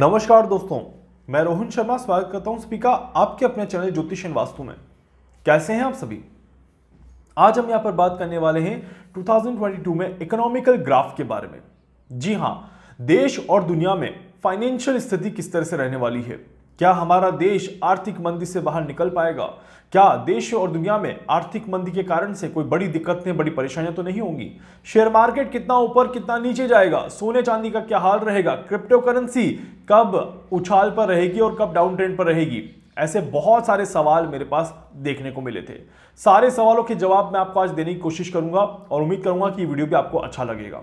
नमस्कार दोस्तों मैं रोहन शर्मा स्वागत करता हूं स्पीका आपके अपने चैनल ज्योतिष एंड वास्तु में कैसे हैं आप सभी आज हम यहां पर बात करने वाले हैं 2022 में इकोनॉमिकल ग्राफ के बारे में जी हां देश और दुनिया में फाइनेंशियल स्थिति किस तरह से रहने वाली है क्या हमारा देश आर्थिक मंदी से बाहर निकल पाएगा क्या देश और दुनिया में आर्थिक मंदी के कारण से कोई बड़ी दिक्कतें बड़ी परेशानियां तो नहीं होंगी शेयर मार्केट कितना ऊपर कितना नीचे जाएगा सोने चांदी का क्या हाल रहेगा क्रिप्टो करेंसी कब उछाल पर रहेगी और कब डाउन ट्रेंड पर रहेगी ऐसे बहुत सारे सवाल मेरे पास देखने को मिले थे सारे सवालों के जवाब मैं आपको आज देने की कोशिश करूंगा और उम्मीद करूंगा कि वीडियो भी आपको अच्छा लगेगा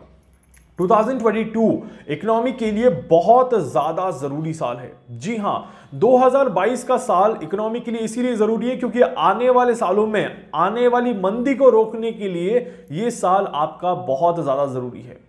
2022 इकोनॉमी के लिए बहुत ज़्यादा ज़रूरी साल है जी हाँ 2022 का साल इकोनॉमी के लिए इसीलिए ज़रूरी है क्योंकि आने वाले सालों में आने वाली मंदी को रोकने के लिए ये साल आपका बहुत ज़्यादा ज़रूरी है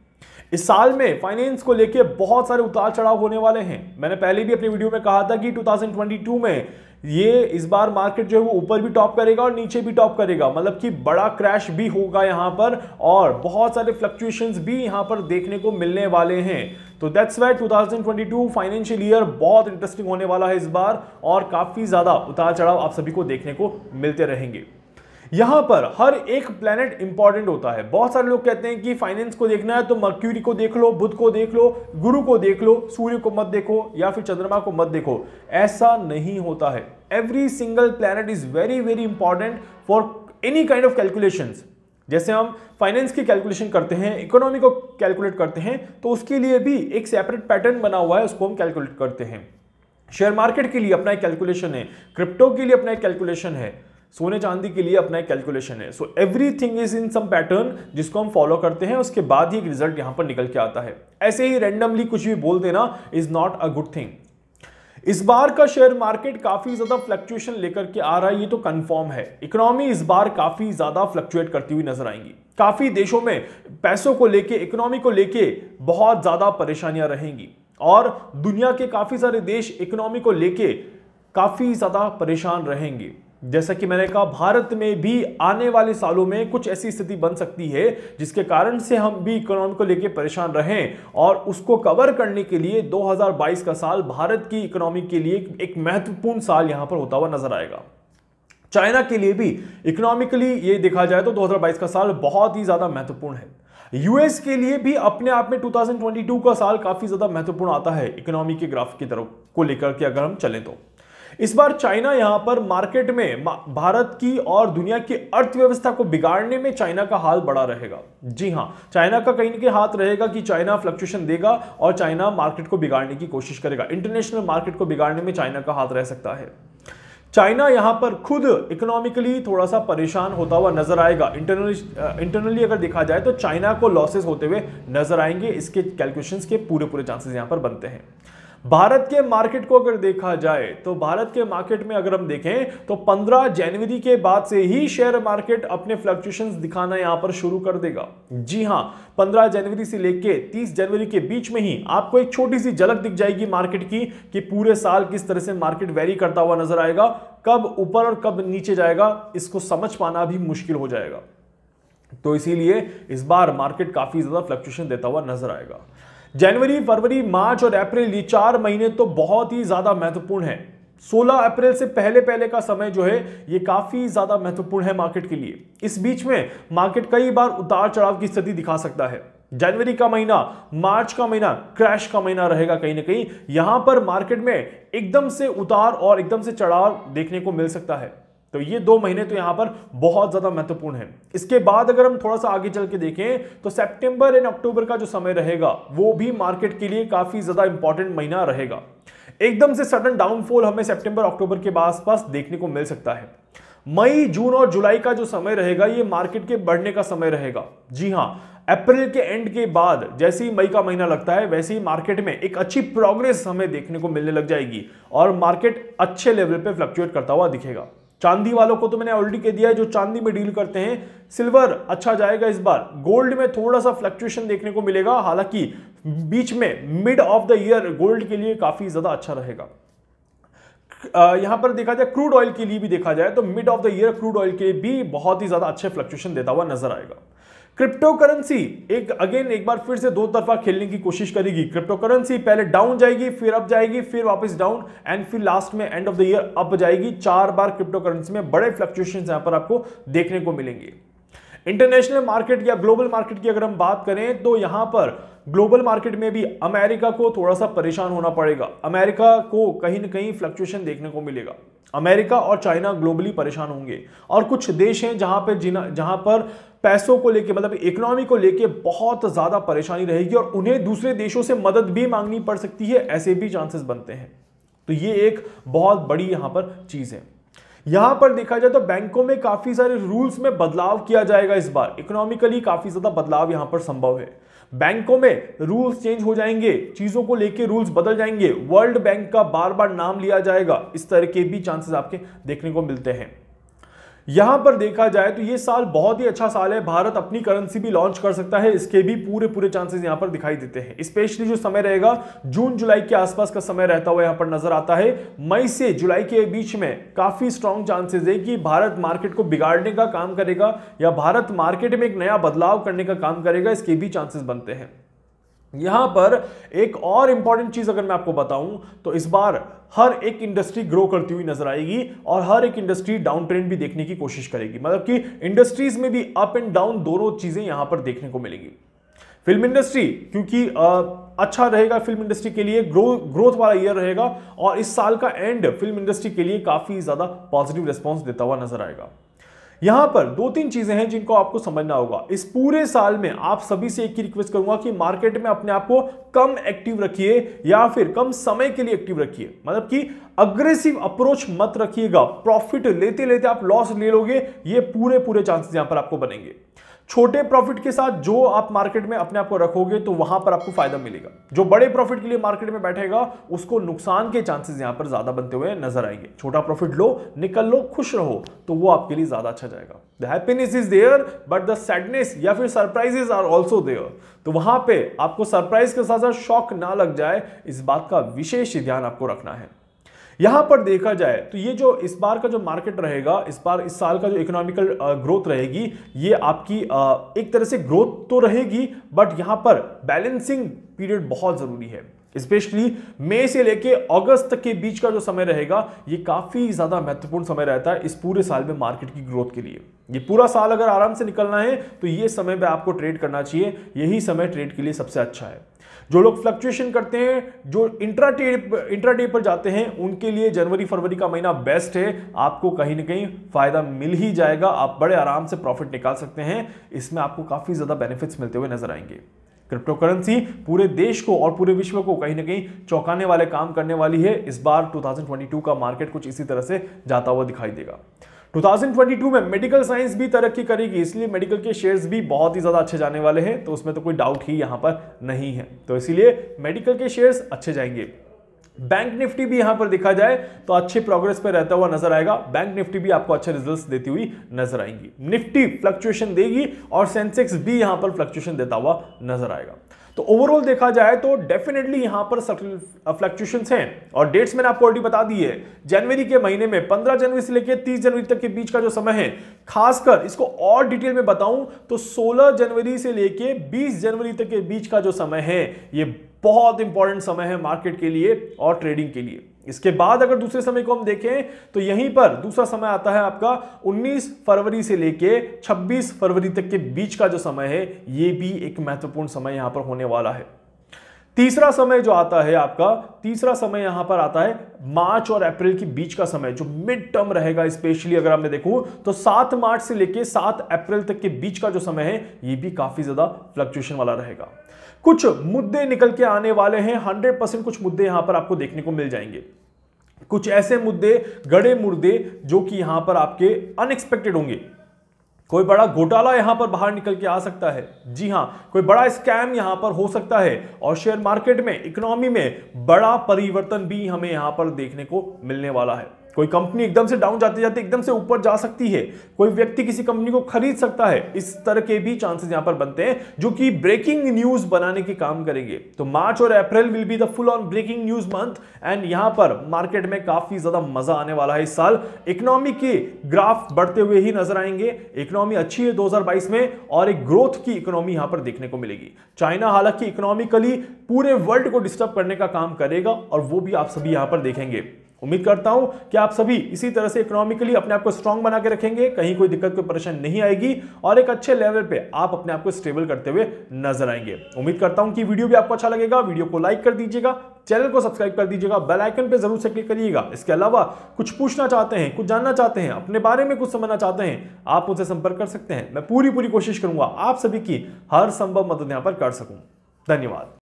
इस साल में फाइनेंस को लेके बहुत सारे उतार चढ़ाव होने वाले हैं मैंने पहले भी अपनी वीडियो में कहा था कि 2022 में ये इस बार मार्केट जो है वो ऊपर भी टॉप करेगा और नीचे भी टॉप करेगा मतलब कि बड़ा क्रैश भी होगा यहाँ पर और बहुत सारे फ्लक्चुएशन भी यहाँ पर देखने को मिलने वाले हैं तो दैट्स वाई 2022 फाइनेंशियल ईयर बहुत इंटरेस्टिंग होने वाला है इस बार और काफ़ी ज़्यादा उतार चढ़ाव आप सभी को देखने को मिलते रहेंगे यहां पर हर एक प्लेनेट इंपॉर्टेंट होता है बहुत सारे लोग कहते हैं कि फाइनेंस को देखना है तो मर्क्यूरी को देख लो बुध को देख लो गुरु को देख लो सूर्य को मत देखो या फिर चंद्रमा को मत देखो ऐसा नहीं होता है every single planet is very very important for any kind of calculation जैसे हम फाइनेंस की कैलकुलेशन करते हैं इकोनॉमी को कैलकुलेट करते हैं तो उसके लिए भी एक सेपरेट पैटर्न बना हुआ है उसको हम कैलकुलेट करते हैं शेयर मार्केट के लिए अपना एक कैलकुलेशन है क्रिप्टो के लिए अपना एक कैलकुलेशन है सोने चांदी के लिए अपना एक कैलकुलेशन है so everything is in some pattern जिसको हम फॉलो करते हैं उसके बाद ही एक रिजल्ट यहाँ पर निकल के आता है ऐसे ही रेंडमली कुछ भी बोल देना is not a good thing इस बार का शेयर मार्केट काफी ज्यादा फ्लक्चुएशन लेकर के आ रहा है ये तो कंफर्म है इकोनॉमी इस बार काफी ज्यादा फ्लक्चुएट करती हुई नजर आएंगी काफी देशों में पैसों को लेके इकोनॉमी को लेके बहुत ज्यादा परेशानियां रहेंगी और दुनिया के काफी सारे देश इकोनॉमी को लेके काफी ज्यादा परेशान रहेंगे जैसा कि मैंने कहा भारत में भी आने वाले सालों में कुछ ऐसी स्थिति बन सकती है जिसके कारण से हम भी इकोनॉमी को लेकर परेशान रहें और उसको कवर करने के लिए 2022 का साल भारत की इकोनॉमी के लिए एक महत्वपूर्ण साल यहां पर होता हुआ नजर आएगा चाइना के लिए भी इकोनॉमिकली ये देखा जाए तो 2022 का साल बहुत ही ज्यादा महत्वपूर्ण है यूएस के लिए भी अपने आप में 2022 का साल काफी ज्यादा महत्वपूर्ण आता है इकोनॉमी के ग्राफ की तरफ को लेकर के अगर हम चलें तो इस बार चाइना यहां पर मार्केट में भारत की और दुनिया की अर्थव्यवस्था को बिगाड़ने में चाइना का हाल बड़ा रहेगा जी हां चाइना का कहीं के हाथ रहेगा कि चाइना फ्लक्चुएशन देगा और चाइना मार्केट को बिगाड़ने की कोशिश करेगा इंटरनेशनल मार्केट को बिगाड़ने में चाइना का हाथ रह सकता है चाइना यहां पर खुद इकोनॉमिकली थोड़ा सा परेशान होता हुआ नजर आएगा इंटरनली इंटरनली अगर देखा जाए तो चाइना को लॉसेस होते हुए नजर आएंगे इसके कैलकुलेशंस के पूरे पूरे चांसेस यहां पर बनते हैं भारत के मार्केट को अगर देखा जाए तो भारत के मार्केट में अगर हम देखें तो 15 जनवरी के बाद से ही शेयर मार्केट अपने फ्लक्चुएशन दिखाना यहां पर शुरू कर देगा जी हां 15 जनवरी से लेकर 30 जनवरी के बीच में ही आपको एक छोटी सी झलक दिख जाएगी मार्केट की कि पूरे साल किस तरह से मार्केट वेरी करता हुआ नजर आएगा कब ऊपर और कब नीचे जाएगा इसको समझ पाना भी मुश्किल हो जाएगा तो इसीलिए इस बार मार्केट काफी ज्यादा फ्लक्चुएशन देता हुआ नजर आएगा जनवरी फरवरी मार्च और अप्रैल ये चार महीने तो बहुत ही ज़्यादा महत्वपूर्ण है 16 अप्रैल से पहले पहले का समय जो है ये काफ़ी ज़्यादा महत्वपूर्ण है मार्केट के लिए इस बीच में मार्केट कई बार उतार चढ़ाव की स्थिति दिखा सकता है जनवरी का महीना मार्च का महीना क्रैश का महीना रहेगा कहीं ना कहीं यहां पर मार्केट में एकदम से उतार और एकदम से चढ़ाव देखने को मिल सकता है तो ये दो महीने तो यहां पर बहुत ज्यादा महत्वपूर्ण है इसके बाद अगर हम थोड़ा सा आगे चल के देखें तो सेप्टेंबर एंड अक्टूबर का जो समय रहेगा वो भी मार्केट के लिए काफी ज्यादा इंपॉर्टेंट महीना रहेगा एकदम से सडन डाउनफॉल हमें सेप्टेंबर अक्टूबर के आसपास देखने को मिल सकता है मई जून और जुलाई का जो समय रहेगा ये मार्केट के बढ़ने का समय रहेगा जी हाँ अप्रैल के एंड के बाद जैसे ही मई का महीना लगता है वैसे ही मार्केट में एक अच्छी प्रोग्रेस हमें देखने को मिलने लग जाएगी और मार्केट अच्छे लेवल पे फ्लक्चुएट करता हुआ दिखेगा चांदी वालों को तो मैंने ऑलरेडी कह दिया है जो चांदी में डील करते हैं सिल्वर अच्छा जाएगा इस बार गोल्ड में थोड़ा सा फ्लक्चुएशन देखने को मिलेगा हालांकि बीच में mid of the year gold के लिए काफी ज्यादा अच्छा रहेगा यहां पर देखा जाए क्रूड ऑयल के लिए भी देखा जाए तो mid of the year crude oil के भी बहुत ही ज्यादा अच्छे फ्लक्चुएशन देता हुआ नजर आएगा क्रिप्टो करेंसी एक अगेन एक बार फिर से दो तरफा खेलने की कोशिश करेगी क्रिप्टो करेंसी पहले डाउन जाएगी फिर अप जाएगी फिर वापस डाउन एंड फिर लास्ट में end of the year up जाएगी चार बार क्रिप्टो करेंसी में बड़े फ्लक्चुएशन यहां पर आपको देखने को मिलेंगे इंटरनेशनल मार्केट या ग्लोबल मार्केट की अगर हम बात करें तो यहां पर ग्लोबल मार्केट में भी अमेरिका को थोड़ा सा परेशान होना पड़ेगा अमेरिका को कहीं ना कहीं फ्लक्चुएशन देखने को मिलेगा अमेरिका और चाइना ग्लोबली परेशान होंगे और कुछ देश हैं जहां पर जिना जहां पर पैसों को लेके मतलब इकोनॉमी को लेके बहुत ज़्यादा परेशानी रहेगी और उन्हें दूसरे देशों से मदद भी मांगनी पड़ सकती है ऐसे भी चांसेस बनते हैं तो ये एक बहुत बड़ी यहाँ पर चीज़ है यहां पर देखा जाए तो बैंकों में काफी सारे रूल्स में बदलाव किया जाएगा इस बार इकोनॉमिकली काफी ज्यादा बदलाव यहां पर संभव है बैंकों में रूल्स चेंज हो जाएंगे चीजों को लेके रूल्स बदल जाएंगे वर्ल्ड बैंक का बार बार नाम लिया जाएगा इस तरह के भी चांसेस आपके देखने को मिलते हैं यहां पर देखा जाए तो ये साल बहुत ही अच्छा साल है भारत अपनी करेंसी भी लॉन्च कर सकता है इसके भी पूरे पूरे चांसेस यहां पर दिखाई देते हैं स्पेशली जो समय रहेगा जून जुलाई के आसपास का समय रहता हुआ यहां पर नजर आता है मई से जुलाई के बीच में काफी स्ट्रांग चांसेस है कि भारत मार्केट को बिगाड़ने का काम करेगा या भारत मार्केट में एक नया बदलाव करने का काम करेगा इसके भी चांसेस बनते हैं यहां पर एक और इंपॉर्टेंट चीज अगर मैं आपको बताऊं तो इस बार हर एक इंडस्ट्री ग्रो करती हुई नजर आएगी और हर एक इंडस्ट्री डाउन ट्रेंड भी देखने की कोशिश करेगी मतलब कि इंडस्ट्रीज में भी अप एंड डाउन दोनों चीजें यहां पर देखने को मिलेगी फिल्म इंडस्ट्री क्योंकि आ, अच्छा रहेगा फिल्म इंडस्ट्री के लिए ग्रो ग्रोथ वाला ईयर रहेगा और इस साल का एंड फिल्म इंडस्ट्री के लिए काफी ज्यादा पॉजिटिव रिस्पॉन्स देता हुआ नजर आएगा यहां पर दो तीन चीजें हैं जिनको आपको समझना होगा इस पूरे साल में आप सभी से एक ही रिक्वेस्ट करूंगा कि मार्केट में अपने आप को कम एक्टिव रखिए या फिर कम समय के लिए एक्टिव रखिए मतलब कि अग्रेसिव अप्रोच मत रखिएगा प्रॉफिट लेते लेते आप लॉस ले लोगे ये पूरे पूरे चांसेस यहां पर आपको बनेंगे छोटे प्रॉफिट के साथ जो आप मार्केट में अपने आप को रखोगे तो वहां पर आपको फायदा मिलेगा जो बड़े प्रॉफिट के लिए मार्केट में बैठेगा उसको नुकसान के चांसेस यहां पर ज्यादा बनते हुए नजर आएंगे छोटा प्रॉफिट लो निकल लो खुश रहो तो वो आपके लिए ज्यादा अच्छा जाएगा the happiness is there but the sadness या फिर सरप्राइजेस आर ऑल्सो देयर तो वहां पर आपको सरप्राइज के साथ साथ शॉक ना लग जाए इस बात का विशेष ध्यान आपको रखना है यहां पर देखा जाए तो ये जो इस बार का जो मार्केट रहेगा इस बार इस साल का जो इकोनॉमिकल ग्रोथ रहेगी ये आपकी एक तरह से ग्रोथ तो रहेगी बट यहां पर बैलेंसिंग पीरियड बहुत जरूरी है स्पेशली मई से लेके अगस्त तक के बीच का जो समय रहेगा ये काफ़ी ज़्यादा महत्वपूर्ण समय रहता है इस पूरे साल में मार्केट की ग्रोथ के लिए ये पूरा साल अगर आराम से निकलना है तो ये समय पे आपको ट्रेड करना चाहिए यही समय ट्रेड के लिए सबसे अच्छा है जो लोग फ्लक्चुएशन करते हैं जो इंट्रा इंट्राडे पर जाते हैं उनके लिए जनवरी फरवरी का महीना बेस्ट है आपको कहीं ना कहीं फायदा मिल ही जाएगा आप बड़े आराम से प्रॉफिट निकाल सकते हैं इसमें आपको काफ़ी ज़्यादा बेनिफिट्स मिलते हुए नजर आएंगे क्रिप्टो करेंसी पूरे देश को और पूरे विश्व को कहीं ना कहीं चौंकाने वाले काम करने वाली है इस बार 2022 का मार्केट कुछ इसी तरह से जाता हुआ दिखाई देगा 2022 में मेडिकल साइंस भी तरक्की करेगी इसलिए मेडिकल के शेयर्स भी बहुत ही ज़्यादा अच्छे जाने वाले हैं तो उसमें तो कोई डाउट ही यहाँ पर नहीं है तो इसीलिए मेडिकल के शेयर्स अच्छे जाएंगे बैंक निफ्टी भी यहां पर देखा जाए तो अच्छे प्रोग्रेस पर रहता हुआ नजर आएगा बैंक निफ्टी भी आपको अच्छे रिजल्ट्स देती हुई नजर आएंगी निफ्टी फ्लक्चुएशन देगी और सेंसेक्स भी यहां पर फ्लक्चुएशन देता हुआ नजर आएगा तो ओवरऑल देखा जाए तो डेफिनेटली यहां पर फ्लक्चुएशन हैं और डेट्स मैंने आपको ऑलरेडी बता दी है जनवरी के महीने में 15 जनवरी से लेकर 30 जनवरी तक के बीच का जो समय है खासकर इसको और डिटेल में बताऊं तो 16 जनवरी से लेकर 20 जनवरी तक के बीच का जो समय है ये बहुत इंपॉर्टेंट समय है मार्केट के लिए और ट्रेडिंग के लिए इसके बाद अगर दूसरे समय को हम देखें तो यहीं पर दूसरा समय आता है आपका 19 फरवरी से लेके 26 फरवरी तक के बीच का जो समय है ये भी एक महत्वपूर्ण समय यहां पर होने वाला है तीसरा समय जो आता है आपका तीसरा समय यहां पर आता है मार्च और अप्रैल के बीच का समय जो मिड टर्म रहेगा स्पेशली अगर मैं देखूं तो सात मार्च से लेकर सात अप्रैल तक के बीच का जो समय है ये भी काफी ज्यादा फ्लक्चुएशन वाला रहेगा कुछ मुद्दे निकल के आने वाले हैं हंड्रेड परसेंट कुछ मुद्दे यहां पर आपको देखने को मिल जाएंगे कुछ ऐसे मुद्दे गड़े मुर्दे जो कि यहां पर आपके अनएक्सपेक्टेड होंगे कोई बड़ा घोटाला यहां पर बाहर निकल के आ सकता है जी हां कोई बड़ा स्कैम यहां पर हो सकता है और शेयर मार्केट में इकोनॉमी में बड़ा परिवर्तन भी हमें यहां पर देखने को मिलने वाला है कोई कंपनी एकदम से डाउन जाते जाते एकदम से ऊपर जा सकती है कोई व्यक्ति किसी कंपनी को खरीद सकता है इस तरह के भी चांसेस यहां पर बनते हैं जो कि ब्रेकिंग न्यूज बनाने के काम करेंगे तो मार्च और April will be the full on breaking news month and यहां पर मार्केट में काफी ज्यादा मजा आने वाला है इस साल इकोनॉमी के ग्राफ बढ़ते हुए ही नजर आएंगे इकोनॉमी अच्छी है दो में और एक ग्रोथ की इकोनॉमी यहां पर देखने को मिलेगी चाइना हालांकि इकोनॉमिकली पूरे वर्ल्ड को डिस्टर्ब करने का काम करेगा और वो भी आप सभी यहां पर देखेंगे उम्मीद करता हूं कि आप सभी इसी तरह से इकोनॉमिकली अपने आप को स्ट्रांग बना के रखेंगे कहीं कोई दिक्कत कोई परेशानी नहीं आएगी और एक अच्छे लेवल पे आप अपने आप को स्टेबल करते हुए नजर आएंगे उम्मीद करता हूं कि वीडियो भी आपको अच्छा लगेगा वीडियो को लाइक कर दीजिएगा चैनल को सब्सक्राइब कर दीजिएगा बेल आइकन पे जरूर से क्लिक करिएगा इसके अलावा कुछ पूछना चाहते हैं कुछ जानना चाहते हैं अपने बारे में कुछ समझना चाहते हैं आप उनसे संपर्क कर सकते हैं मैं पूरी पूरी कोशिश करूंगा आप सभी की हर संभव मदद यहां पर कर सकूं धन्यवाद